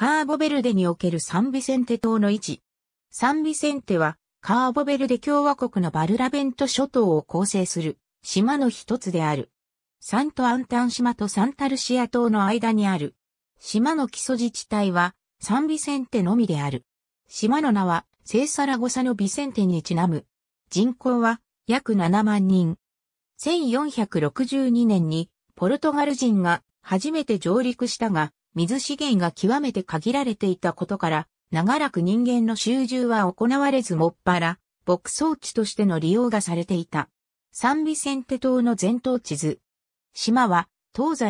カーボベルデにおけるサンビセンテ島の位置。サンビセンテは、カーボベルデ共和国のバルラベント諸島を構成する島の一つである。サントアンタン島とサンタルシア島の間にある。島の基礎自治体はサンビセンテのみである。島の名はセーサラゴサのビセンテにちなむ。人口は約7万人。1462年にポルトガル人が初めて上陸したが、水資源が極めて限られていたことから、長らく人間の集中は行われずもっぱら、牧草地としての利用がされていた。サンビセンテ島の全島地図。島は、東西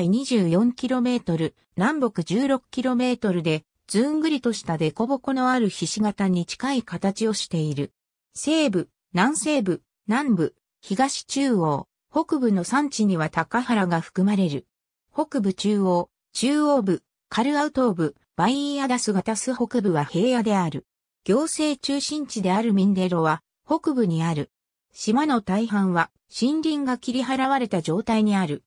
24km、南北 16km で、ずんぐりとした凸凹のある菱形に近い形をしている。西部、南西部、南部、東中央、北部の山地には高原が含まれる。北部中央、中央部、カルアウトー部、バイーアダスガタス北部は平野である。行政中心地であるミンデロは北部にある。島の大半は森林が切り払われた状態にある。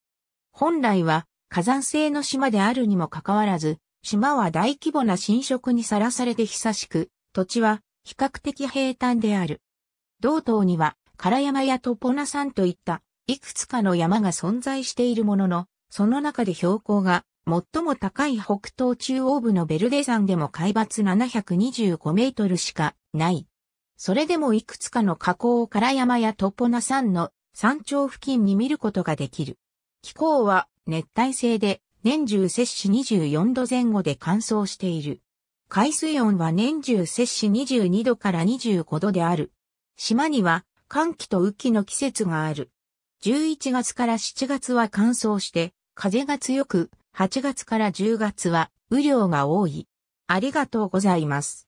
本来は火山性の島であるにもかかわらず、島は大規模な侵食にさらされて久しく、土地は比較的平坦である。道東には、唐山やトポナ山といった、いくつかの山が存在しているものの、その中で標高が最も高い北東中央部のベルデ山でも海抜725メートルしかない。それでもいくつかの河口を唐山やトポナ山の山頂付近に見ることができる。気候は熱帯性で年中摂氏24度前後で乾燥している。海水温は年中摂氏22度から25度である。島には寒気と雨季の季節がある。11月から7月は乾燥して、風が強く、8月から10月は雨量が多い。ありがとうございます。